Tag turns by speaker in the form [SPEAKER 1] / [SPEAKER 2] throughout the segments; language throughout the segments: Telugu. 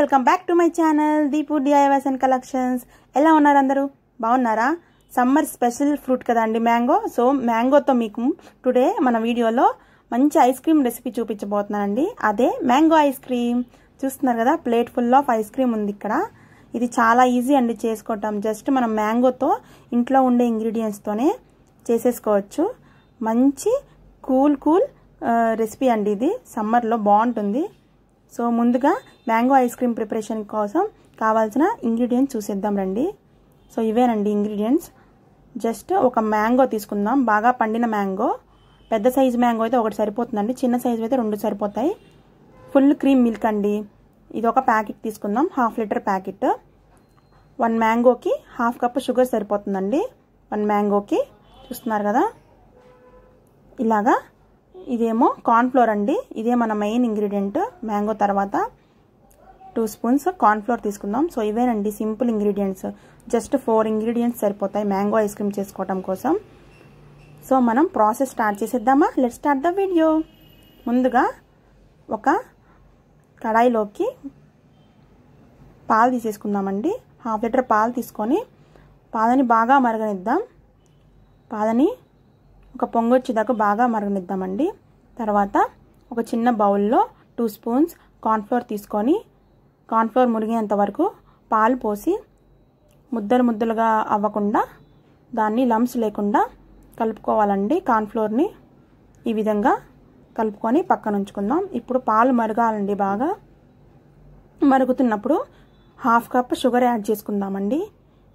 [SPEAKER 1] welcome back to my channel Deepu DIYs and collections ఎలా ఉన్నారు అందరూ బాగున్నారా సమ్మర్ స్పెషల్ ఫ్రూట్ కదా అండి మ్యాంగో సో మ్యాంగోతో మీకు టుడే మన వీడియోలో మంచి ఐస్ క్రీమ్ రెసిపీ చూపించబోతున్నానండి అదే మ్యాంగో ఐస్ క్రీమ్ చూస్తున్నారు కదా plate full of ice cream ఉంది ఇక్కడ ఇది చాలా ఈజీ అండి చేసుకోవటం జస్ట్ మనం మ్యాంగోతో ఇంట్లో ఉండే ఇంగ్రీడియంట్స్తోనే చేసేసుకోవచ్చు మంచి కూల్ కూల్ రెసిపీ అండి ఇది సమ్మర్లో బాగుంటుంది సో ముందుగా మ్యాంగో ఐస్ క్రీమ్ ప్రిపరేషన్ కోసం కావాల్సిన ఇంగ్రీడియంట్స్ చూసేద్దాం రండి సో ఇవేనండి ఇంగ్రీడియంట్స్ జస్ట్ ఒక మ్యాంగో తీసుకుందాం బాగా పండిన మ్యాంగో పెద్ద సైజు మ్యాంగో అయితే ఒకటి సరిపోతుందండి చిన్న సైజు అయితే రెండు సరిపోతాయి ఫుల్ క్రీమ్ మిల్క్ అండి ఇది ఒక ప్యాకెట్ తీసుకుందాం హాఫ్ లీటర్ ప్యాకెట్ వన్ మ్యాంగోకి హాఫ్ కప్ షుగర్ సరిపోతుందండి వన్ మ్యాంగోకి చూస్తున్నారు కదా ఇలాగా ఇదేమో కార్న్ఫ్లోర్ అండి ఇదే మన మెయిన్ ఇంగ్రీడియంట్ మ్యాంగో తర్వాత టూ స్పూన్స్ కార్న్ఫ్లోర్ తీసుకుందాం సో ఇవేనండి simple ingredients just four ingredients సరిపోతాయి మ్యాంగో ఐస్ క్రీమ్ చేసుకోవటం కోసం సో మనం ప్రాసెస్ స్టార్ట్ చేసేద్దామా లెట్ స్టార్ట్ ద వీడియో ముందుగా ఒక కడాయిలోకి పాలు తీసేసుకుందామండి హాఫ్ లీటర్ పాలు తీసుకొని పాలని బాగా మరగనిద్దాం పాలని ఒక పొంగొచ్చేదాకా బాగా మరగనిద్దామండి తర్వాత ఒక చిన్న బౌల్లో టూ స్పూన్స్ కార్న్ఫ్లోర్ తీసుకొని కార్న్ఫ్లోర్ మురిగేంత వరకు పాలు పోసి ముద్దలు ముద్దలుగా అవ్వకుండా దాన్ని లమ్స్ లేకుండా కలుపుకోవాలండి కార్న్ఫ్లోర్ని ఈ విధంగా కలుపుకొని పక్కన ఉంచుకుందాం ఇప్పుడు పాలు మరగాలండి బాగా మరుగుతున్నప్పుడు హాఫ్ కప్ షుగర్ యాడ్ చేసుకుందామండి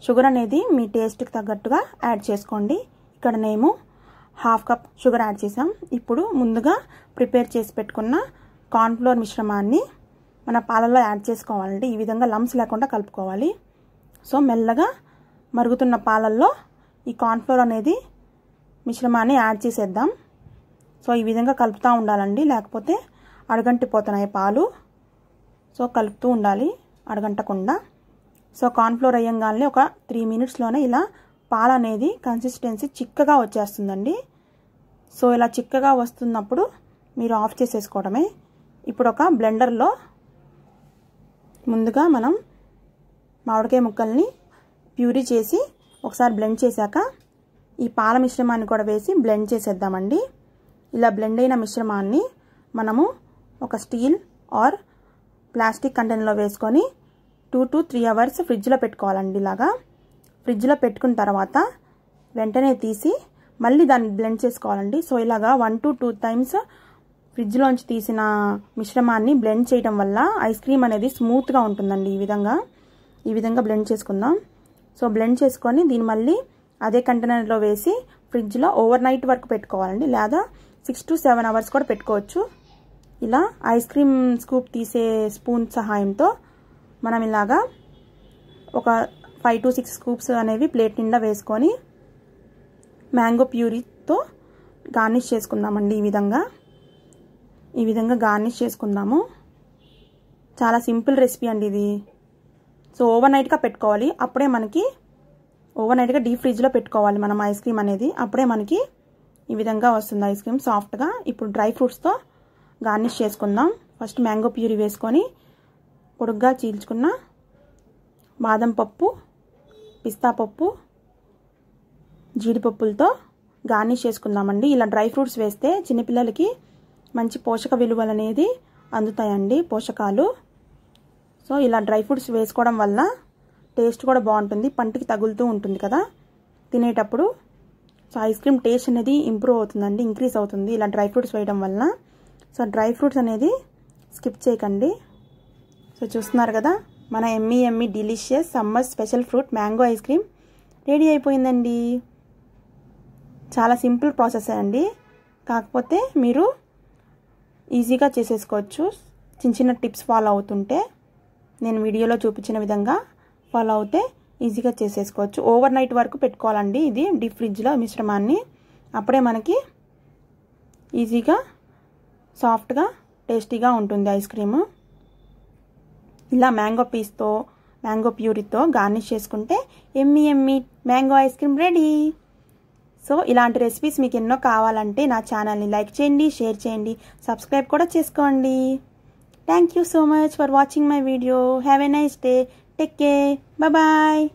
[SPEAKER 1] షుగర్ అనేది మీ టేస్ట్కి తగ్గట్టుగా యాడ్ చేసుకోండి ఇక్కడ మేము హాఫ్ కప్ షుగర్ యాడ్ చేసాం ఇప్పుడు ముందుగా ప్రిపేర్ చేసి పెట్టుకున్న కార్న్ఫ్లోర్ మిశ్రమాన్ని మన పాలలో యాడ్ చేసుకోవాలంటే ఈ విధంగా లమ్స్ లేకుండా కలుపుకోవాలి సో మెల్లగా మరుగుతున్న పాలల్లో ఈ కార్న్ఫ్లోర్ అనేది మిశ్రమాన్ని యాడ్ చేసేద్దాం సో ఈ విధంగా కలుపుతూ ఉండాలండి లేకపోతే అడగంటిపోతున్నాయి పాలు సో కలుపుతూ ఉండాలి అడగంటకుండా సో కార్న్ఫ్లోర్ అయ్యంగానే ఒక త్రీ మినిట్స్లోనే ఇలా పాలు అనేది కన్సిస్టెన్సీ చిక్కగా వచ్చేస్తుందండి సో ఇలా చిక్కగా వస్తున్నప్పుడు మీరు ఆఫ్ చేసేసుకోవడమే ఇప్పుడు ఒక బ్లెండర్లో ముందుగా మనం మామిడికాయ ముక్కల్ని ప్యూరీ చేసి ఒకసారి బ్లెండ్ చేశాక ఈ పాల మిశ్రమాన్ని కూడా వేసి బ్లెండ్ చేసేద్దామండి ఇలా బ్లెండ్ అయిన మిశ్రమాన్ని మనము ఒక స్టీల్ ఆర్ ప్లాస్టిక్ కంటైనర్లో వేసుకొని టూ టు త్రీ అవర్స్ ఫ్రిడ్జ్లో పెట్టుకోవాలండి ఇలాగా ఫ్రిడ్జ్లో పెట్టుకున్న తర్వాత వెంటనే తీసి మళ్ళీ దాన్ని బ్లెండ్ చేసుకోవాలండి సో ఇలాగా వన్ టు టూ టైమ్స్ ఫ్రిడ్జ్లోంచి తీసిన మిశ్రమాన్ని బ్లెండ్ చేయడం వల్ల ఐస్ క్రీమ్ అనేది స్మూత్గా ఉంటుందండి ఈ విధంగా ఈ విధంగా బ్లెండ్ చేసుకుందాం సో బ్లెండ్ చేసుకొని దీన్ని మళ్ళీ అదే కంటైనర్లో వేసి ఫ్రిడ్జ్లో ఓవర్ నైట్ వరకు పెట్టుకోవాలండి లేదా సిక్స్ టు సెవెన్ అవర్స్ కూడా పెట్టుకోవచ్చు ఇలా ఐస్ క్రీమ్ స్కూప్ తీసే స్పూన్ సహాయంతో మనం ఇలాగా ఒక ఫైవ్ టు సిక్స్ స్కూప్స్ అనేవి ప్లేట్ నిండా వేసుకొని మ్యాంగో ప్యూరీతో గార్నిష్ చేసుకుందామండి ఈ విధంగా ఈ విధంగా గార్నిష్ చేసుకుందాము చాలా సింపుల్ రెసిపీ అండి ఇది సో ఓవర్ నైట్గా పెట్టుకోవాలి అప్పుడే మనకి ఓవర్ నైట్గా డీప్ ఫ్రిడ్జ్లో పెట్టుకోవాలి మనం ఐస్ క్రీమ్ అనేది అప్పుడే మనకి ఈ విధంగా వస్తుంది ఐస్ క్రీమ్ సాఫ్ట్గా ఇప్పుడు డ్రై ఫ్రూట్స్తో గార్నిష్ చేసుకుందాం ఫస్ట్ మ్యాంగో ప్యూరి వేసుకొని పొడుగ్గా చీల్చుకున్న బాదం పప్పు పిస్తా పప్పు జీడిపప్పులతో గార్నిష్ చేసుకుందామండి ఇలా డ్రై ఫ్రూట్స్ వేస్తే చిన్నపిల్లలకి మంచి పోషక విలువలు అనేది అందుతాయండి పోషకాలు సో ఇలా డ్రై ఫ్రూట్స్ వేసుకోవడం వల్ల టేస్ట్ కూడా బాగుంటుంది పంటికి తగులుతూ ఉంటుంది కదా తినేటప్పుడు సో ఐస్ క్రీమ్ టేస్ట్ అనేది ఇంప్రూవ్ అవుతుందండి ఇంక్రీజ్ అవుతుంది ఇలా డ్రై ఫ్రూట్స్ వేయడం వల్ల సో డ్రై ఫ్రూట్స్ అనేది స్కిప్ చేయకండి సో చూస్తున్నారు కదా మన yummy yummy delicious summer special fruit mango ice cream ready అయిపోయిందండి చాలా సింపుల్ ప్రాసెస్ అండి కాకపోతే మీరు ఈజీగా చేసేసుకోవచ్చు చిన్న చిన్న టిప్స్ ఫాలో అవుతుంటే నేను వీడియోలో చూపించిన విధంగా ఫాలో అవుతే ఈజీగా చేసేసుకోవచ్చు ఓవర్ నైట్ వరకు పెట్టుకోవాలండి ఇది డీప్ ఫ్రిడ్జ్లో మిశ్రమాన్ని అప్పుడే మనకి ఈజీగా సాఫ్ట్గా టేస్టీగా ఉంటుంది ఐస్ క్రీము ఇలా మ్యాంగో పీస్తో మ్యాంగో ప్యూరీతో గార్నిష్ చేసుకుంటే yummy yummy mango ice cream ready so ఇలాంటి రెసిపీస్ మీకు ఎన్నో కావాలంటే నా ఛానల్ని లైక్ చేయండి షేర్ చేయండి సబ్స్క్రైబ్ కూడా చేసుకోండి thank you so much for watching my video have a nice day take care bye